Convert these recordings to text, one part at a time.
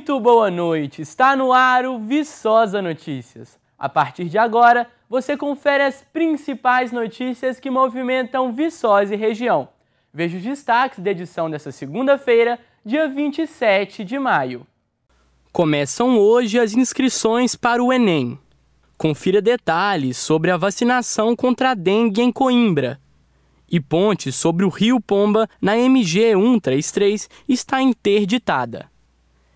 Muito boa noite! Está no ar o Viçosa Notícias. A partir de agora, você confere as principais notícias que movimentam Viçosa e região. Veja os destaques da edição desta segunda-feira, dia 27 de maio. Começam hoje as inscrições para o Enem. Confira detalhes sobre a vacinação contra a dengue em Coimbra. E ponte sobre o Rio Pomba na MG 133 está interditada.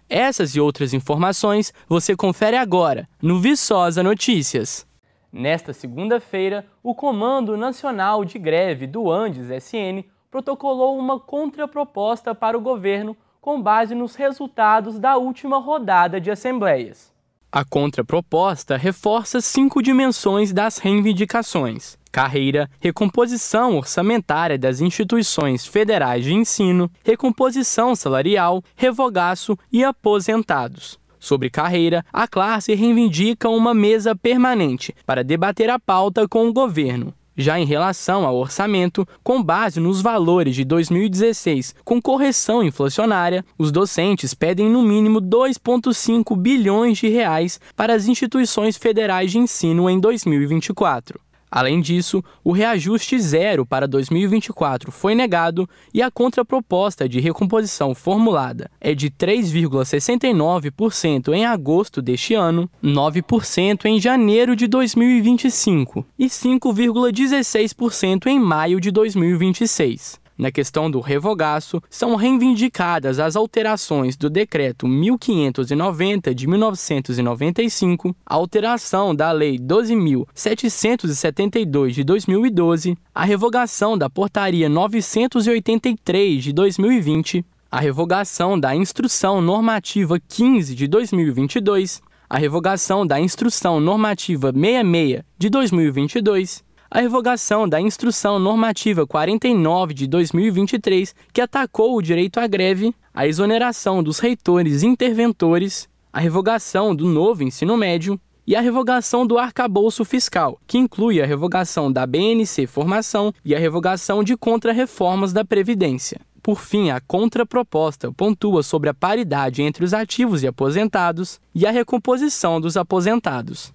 Essas e outras informações você confere agora no Viçosa Notícias. Nesta segunda-feira, o Comando Nacional de Greve do Andes SN protocolou uma contraproposta para o governo com base nos resultados da última rodada de assembleias. A contraproposta reforça cinco dimensões das reivindicações: carreira, recomposição orçamentária das instituições federais de ensino, recomposição salarial, revogaço e aposentados. Sobre carreira, a classe reivindica uma mesa permanente para debater a pauta com o governo. Já em relação ao orçamento, com base nos valores de 2016, com correção inflacionária, os docentes pedem no mínimo 2,5 bilhões de reais para as instituições federais de ensino em 2024. Além disso, o reajuste zero para 2024 foi negado e a contraproposta de recomposição formulada é de 3,69% em agosto deste ano, 9% em janeiro de 2025 e 5,16% em maio de 2026. Na questão do revogaço, são reivindicadas as alterações do Decreto 1590 de 1995, a alteração da Lei 12.772 de 2012, a revogação da Portaria 983 de 2020, a revogação da Instrução Normativa 15 de 2022, a revogação da Instrução Normativa 66 de 2022 a revogação da Instrução Normativa 49 de 2023, que atacou o direito à greve, a exoneração dos reitores interventores, a revogação do novo ensino médio e a revogação do arcabouço fiscal, que inclui a revogação da BNC Formação e a revogação de contrarreformas da Previdência. Por fim, a contraproposta pontua sobre a paridade entre os ativos e aposentados e a recomposição dos aposentados.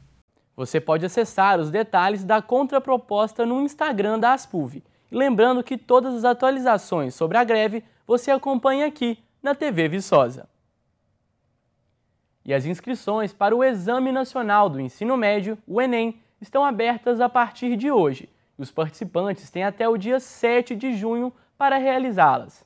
Você pode acessar os detalhes da contraproposta no Instagram da Aspuv. Lembrando que todas as atualizações sobre a greve você acompanha aqui na TV Viçosa. E as inscrições para o Exame Nacional do Ensino Médio, o Enem, estão abertas a partir de hoje. os participantes têm até o dia 7 de junho para realizá-las.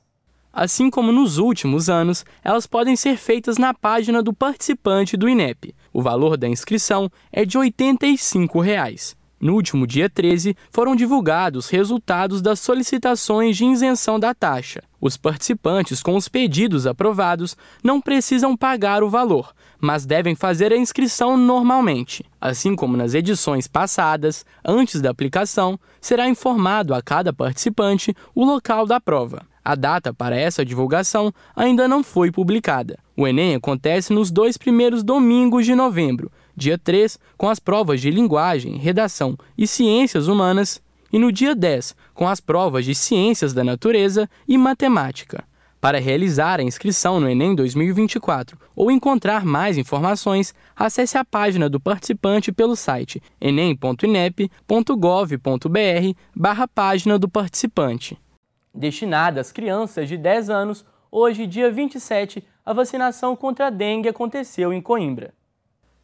Assim como nos últimos anos, elas podem ser feitas na página do participante do INEP. O valor da inscrição é de R$ 85. Reais. No último dia 13, foram divulgados resultados das solicitações de isenção da taxa. Os participantes com os pedidos aprovados não precisam pagar o valor, mas devem fazer a inscrição normalmente. Assim como nas edições passadas, antes da aplicação, será informado a cada participante o local da prova. A data para essa divulgação ainda não foi publicada. O Enem acontece nos dois primeiros domingos de novembro, dia 3, com as provas de linguagem, redação e ciências humanas, e no dia 10, com as provas de ciências da natureza e matemática. Para realizar a inscrição no Enem 2024 ou encontrar mais informações, acesse a página do participante pelo site enem.inep.gov.br barra página do participante destinada às crianças de 10 anos, hoje, dia 27, a vacinação contra a dengue aconteceu em Coimbra.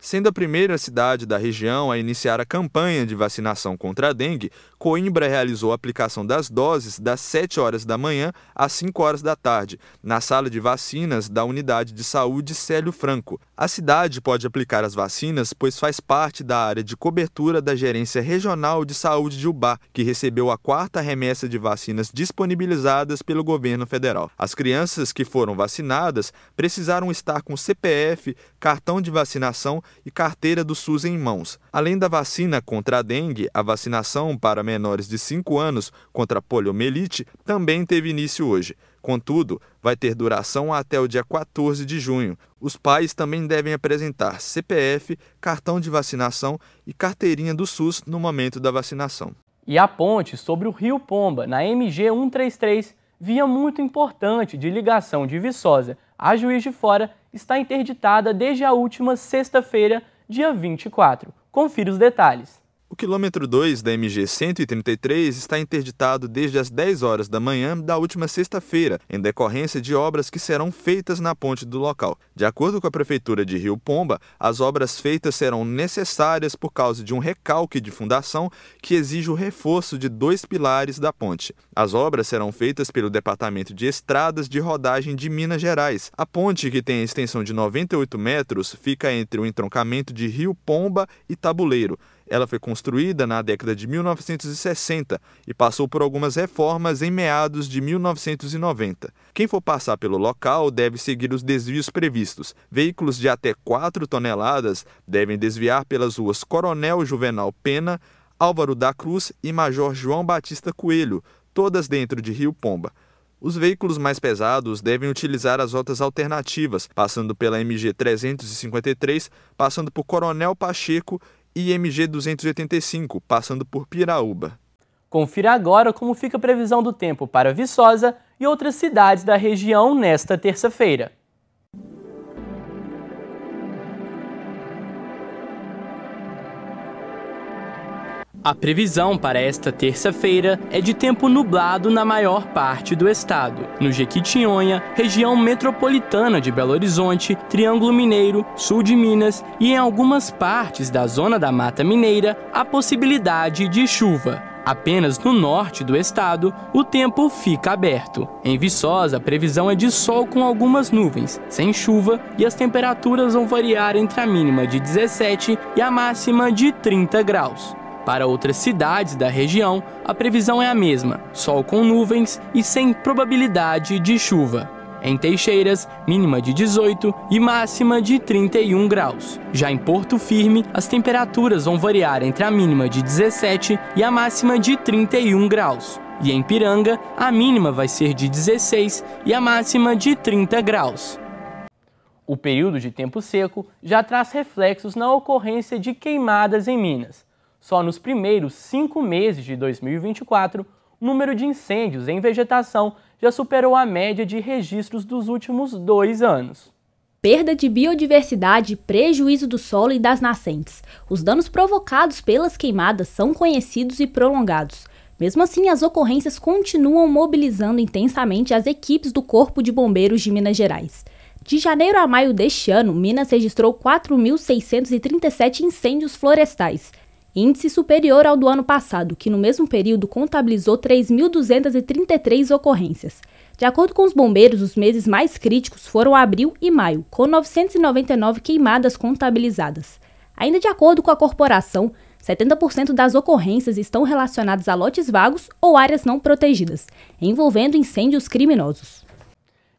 Sendo a primeira cidade da região a iniciar a campanha de vacinação contra a dengue, Coimbra realizou a aplicação das doses das 7 horas da manhã às 5 horas da tarde, na sala de vacinas da Unidade de Saúde Célio Franco. A cidade pode aplicar as vacinas, pois faz parte da área de cobertura da Gerência Regional de Saúde de Ubá, que recebeu a quarta remessa de vacinas disponibilizadas pelo governo federal. As crianças que foram vacinadas precisaram estar com CPF, cartão de vacinação e carteira do SUS em mãos. Além da vacina contra a dengue, a vacinação para menores de 5 anos contra a poliomielite também teve início hoje. Contudo, vai ter duração até o dia 14 de junho. Os pais também devem apresentar CPF, cartão de vacinação e carteirinha do SUS no momento da vacinação. E a ponte sobre o Rio Pomba, na MG 133, via muito importante de ligação de Viçosa a Juiz de Fora, está interditada desde a última sexta-feira, dia 24. Confira os detalhes. O quilômetro 2 da MG 133 está interditado desde as 10 horas da manhã da última sexta-feira, em decorrência de obras que serão feitas na ponte do local. De acordo com a Prefeitura de Rio Pomba, as obras feitas serão necessárias por causa de um recalque de fundação que exige o reforço de dois pilares da ponte. As obras serão feitas pelo Departamento de Estradas de Rodagem de Minas Gerais. A ponte, que tem a extensão de 98 metros, fica entre o entroncamento de Rio Pomba e Tabuleiro. Ela foi construída na década de 1960 e passou por algumas reformas em meados de 1990. Quem for passar pelo local deve seguir os desvios previstos. Veículos de até 4 toneladas devem desviar pelas ruas Coronel Juvenal Pena, Álvaro da Cruz e Major João Batista Coelho, todas dentro de Rio Pomba. Os veículos mais pesados devem utilizar as rotas alternativas, passando pela MG 353, passando por Coronel Pacheco IMG 285, passando por Piraúba. Confira agora como fica a previsão do tempo para Viçosa e outras cidades da região nesta terça-feira. A previsão para esta terça-feira é de tempo nublado na maior parte do estado. No Jequitinhonha, região metropolitana de Belo Horizonte, Triângulo Mineiro, sul de Minas e em algumas partes da zona da Mata Mineira, há possibilidade de chuva. Apenas no norte do estado, o tempo fica aberto. Em Viçosa, a previsão é de sol com algumas nuvens, sem chuva, e as temperaturas vão variar entre a mínima de 17 e a máxima de 30 graus. Para outras cidades da região, a previsão é a mesma: sol com nuvens e sem probabilidade de chuva. Em Teixeiras, mínima de 18 e máxima de 31 graus. Já em Porto Firme, as temperaturas vão variar entre a mínima de 17 e a máxima de 31 graus. E em Piranga, a mínima vai ser de 16 e a máxima de 30 graus. O período de tempo seco já traz reflexos na ocorrência de queimadas em Minas. Só nos primeiros cinco meses de 2024, o número de incêndios em vegetação já superou a média de registros dos últimos dois anos perda de biodiversidade, prejuízo do solo e das nascentes. Os danos provocados pelas queimadas são conhecidos e prolongados. Mesmo assim, as ocorrências continuam mobilizando intensamente as equipes do Corpo de Bombeiros de Minas Gerais. De janeiro a maio deste ano, Minas registrou 4.637 incêndios florestais, índice superior ao do ano passado, que no mesmo período contabilizou 3.233 ocorrências. De acordo com os bombeiros, os meses mais críticos foram abril e maio, com 999 queimadas contabilizadas. Ainda de acordo com a corporação, 70% das ocorrências estão relacionadas a lotes vagos ou áreas não protegidas, envolvendo incêndios criminosos.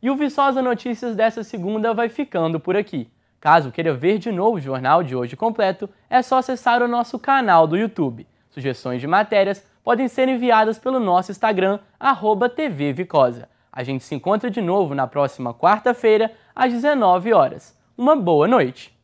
E o Viçosa Notícias dessa segunda vai ficando por aqui. Caso queira ver de novo o jornal de hoje completo, é só acessar o nosso canal do YouTube. Sugestões de matérias podem ser enviadas pelo nosso Instagram, @tvvicosa. A gente se encontra de novo na próxima quarta-feira, às 19 horas. Uma boa noite!